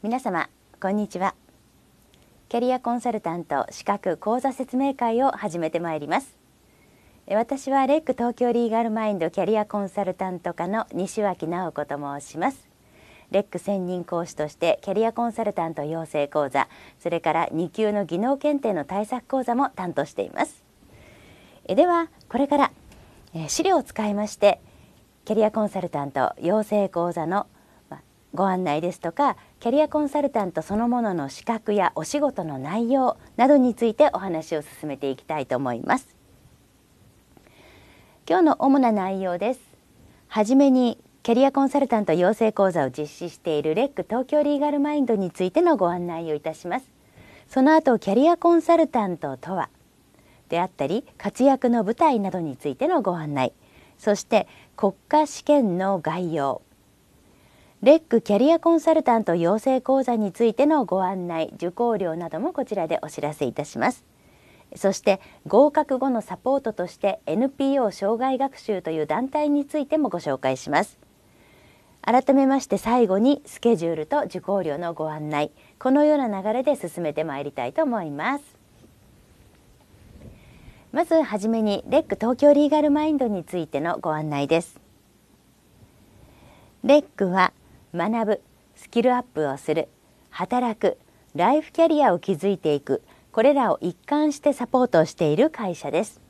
皆様こんにちはキャリアコンサルタント資格講座説明会を始めてまいります私はレック東京リーガルマインドキャリアコンサルタント課の西脇直子と申しますレック専任講師としてキャリアコンサルタント養成講座それから2級の技能検定の対策講座も担当していますえではこれから資料を使いましてキャリアコンサルタント養成講座の「ご案内ですとかキャリアコンサルタントそのものの資格やお仕事の内容などについてお話を進めていきたいと思います今日の主な内容ですはじめにキャリアコンサルタント養成講座を実施しているレック東京リーガルマインドについてのご案内をいたしますその後キャリアコンサルタントとはであったり活躍の舞台などについてのご案内そして国家試験の概要レックキャリアコンサルタント養成講座についてのご案内受講料などもこちらでお知らせいたしますそして合格後のサポートとして NPO 障害学習という団体についてもご紹介します改めまして最後にスケジュールと受講料のご案内このような流れで進めてまいりたいと思いますまずはじめにレック東京リーガルマインドについてのご案内ですレックは学ぶスキルアップをする働くライフキャリアを築いていくこれらを一貫してサポートしている会社です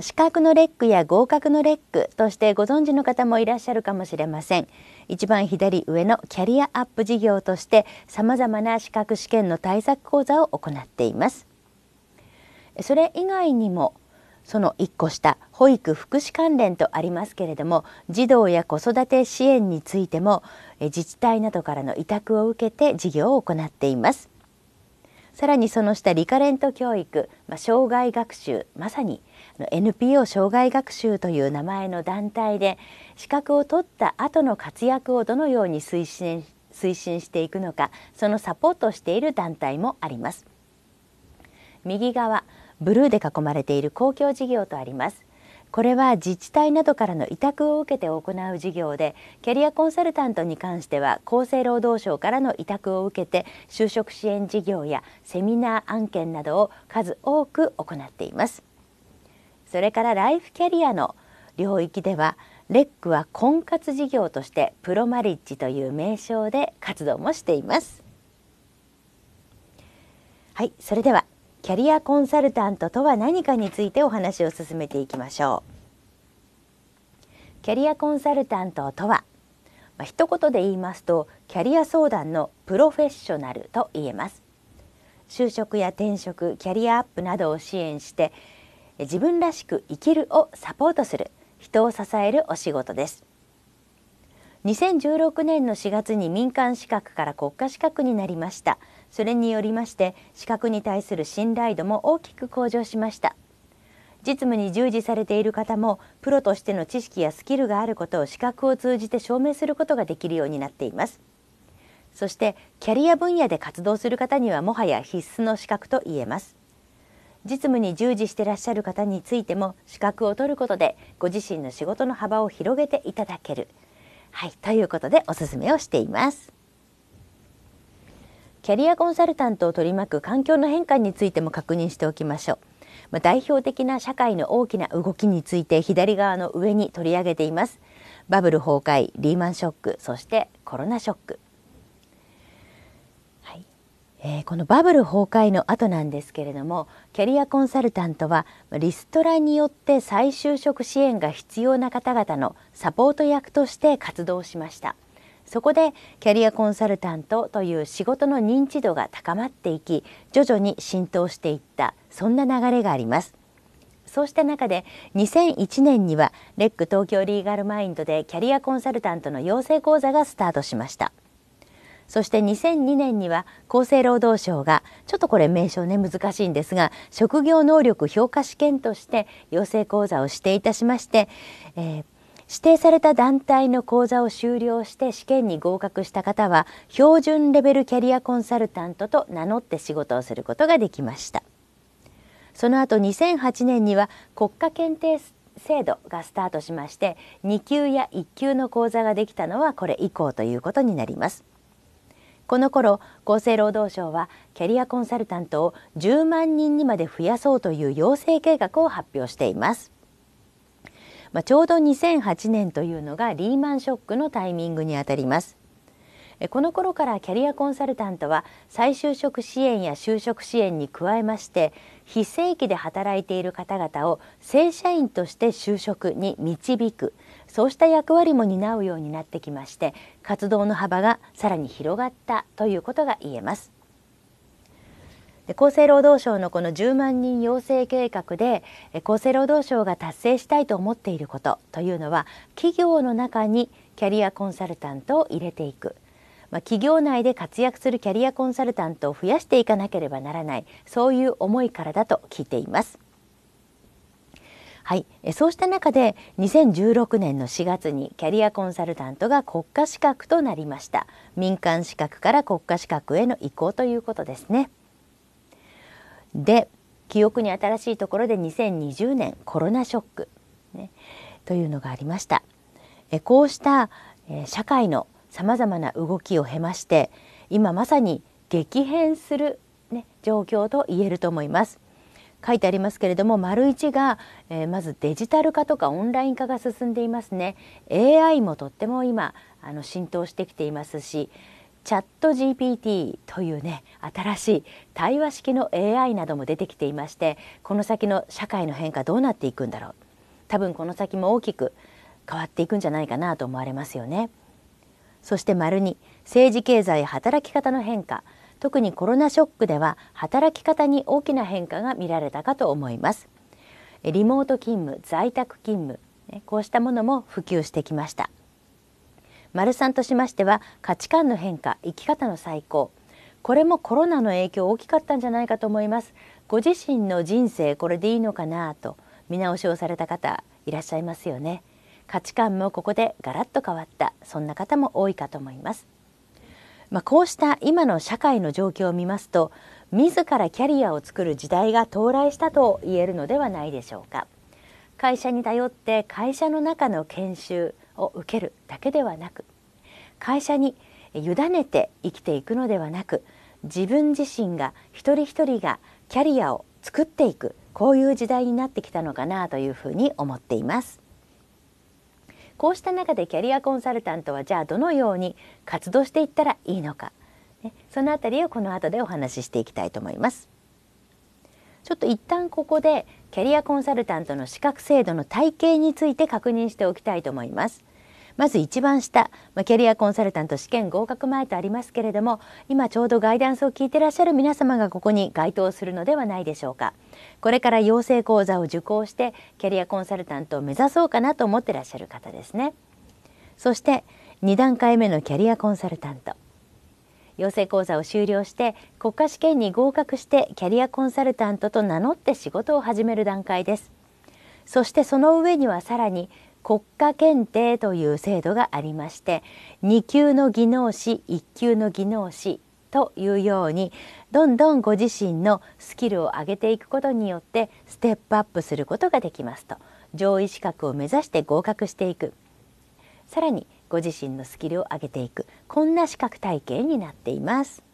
資格のレックや合格のレックとしてご存知の方もいらっしゃるかもしれません一番左上のキャリアアップ事業として様々な資格試験の対策講座を行っていますそれ以外にもその1個下保育福祉関連とありますけれども児童や子育て支援についても自治体などからの委託を受けて事業を行っています。さらにその下リカレント教育、まあ、障害学習まさに NPO 障害学習という名前の団体で資格を取った後の活躍をどのように推進推進していくのかそのサポートしている団体もあります。右側ブルーで囲まれている公共事業とあります。これは自治体などからの委託を受けて行う事業でキャリアコンサルタントに関しては厚生労働省からの委託を受けて就職支援事業やセミナー案件などを数多く行っていますそれからライフキャリアの領域ではレックは婚活事業としてプロマリッジという名称で活動もしていますはいそれではキャリアコンサルタントとは何かについてお話を進めていきましょう。キャリアコンサルタントとは、まあ、一言で言いますとキャリア相談のプロフェッショナルと言えます。就職や転職、キャリアアップなどを支援して自分らしく生きるをサポートする人を支えるお仕事です。2016年の4月に民間資格から国家資格になりました。それによりまして資格に対する信頼度も大きく向上しました実務に従事されている方もプロとしての知識やスキルがあることを資格を通じて証明することができるようになっていますそしてキャリア分野で活動する方にはもはや必須の資格と言えます実務に従事してらっしゃる方についても資格を取ることでご自身の仕事の幅を広げていただけるはいということでおすすめをしていますキャリアコンサルタントを取り巻く環境の変化についても確認しておきましょう。まあ、代表的な社会の大きな動きについて左側の上に取り上げています。バブル崩壊、リーマンショック、そしてコロナショック。はいえー、このバブル崩壊の後なんですけれどもキャリアコンサルタントはリストラによって再就職支援が必要な方々のサポート役として活動しました。そこでキャリアコンサルタントという仕事の認知度が高まっていき徐々に浸透していったそんな流れがありますそうした中で2001年にはレック東京リーガルマインドでキャリアコンサルタントの養成講座がスタートしましたそして2002年には厚生労働省がちょっとこれ名称ね難しいんですが職業能力評価試験として養成講座を指定いたしまして、えー、指定された団体の講座を修了して試験に合格した方は標準レベルキャリアコンサルタントと名乗って仕事をすることができましたその後2008年には国家検定制度がスタートしまして2級や1級の講座ができたのはこれ以降ということになりますこの頃厚生労働省はキャリアコンサルタントを10万人にまで増やそうという養成計画を発表していますまあ、ちょうど2008年というのがリーマンショックのタイミングにあたりますこの頃からキャリアコンサルタントは再就職支援や就職支援に加えまして非正規で働いている方々を正社員として就職に導くそうした役割も担うようになってきまして活動の幅がさらに広がったということが言えますで厚生労働省のこの10万人養成計画で厚生労働省が達成したいと思っていることというのは企業の中にキャリアコンサルタントを入れていく、まあ、企業内で活躍するキャリアコンサルタントを増やしていかなければならないそういう思いからだと聞いています。はい、そうした中で2016年の4月にキャリアコンサルタントが国家資格となりました民間資格から国家資格への移行ということですね。で記憶に新しいところで2020年コロナショック、ね、というのがありました。えこうした社会のさまざまな動きを経まして今まさに激変する、ね、状況と言えると思います。書いてありますけれども丸1が、えー、まずデジタル化とかオンライン化が進んでいますね AI もとっても今あの浸透してきていますしチャット GPT というね新しい対話式の AI なども出てきていましてこの先の社会の変化どうなっていくんだろう多分この先も大きく変わっていくんじゃないかなと思われますよね。そして丸に政治経済働き方の変化特にコロナショックでは働き方に大きな変化が見られたかと思います。リモート勤務在宅勤務こうしたものも普及してきました。丸3としましては価値観の変化生き方の再考これもコロナの影響大きかったんじゃないかと思いますご自身の人生これでいいのかなと見直しをされた方いらっしゃいますよね価値観もここでガラッと変わったそんな方も多いかと思いますまあ、こうした今の社会の状況を見ますと自らキャリアを作る時代が到来したと言えるのではないでしょうか会社に頼って会社の中の研修を受けるだけではなく会社に委ねて生きていくのではなく自分自身が一人一人がキャリアを作っていくこういう時代になってきたのかなというふうに思っています。こうした中でキャリアコンサルタントはじゃあどのように活動していったらいいのか、ね、そのあたりをこの後でお話ししていきたいと思います。ちょっと一旦ここでキャリアコンサルタントの資格制度の体系について確認しておきたいと思います。まず一番下、キャリアコンサルタント試験合格前とありますけれども今ちょうどガイダンスを聞いてらっしゃる皆様がここに該当するのではないでしょうかこれから養成講座を受講してキャリアコンサルタントを目指そうかなと思ってらっしゃる方ですねそして2段階目のキャリアコンサルタント養成講座を修了して国家試験に合格してキャリアコンサルタントと名乗って仕事を始める段階ですそしてその上にはさらに国家検定という制度がありまして2級の技能士1級の技能士というようにどんどんご自身のスキルを上げていくことによってステップアップすることができますと上位資格を目指して合格していくさらにご自身のスキルを上げていくこんな資格体系になっています。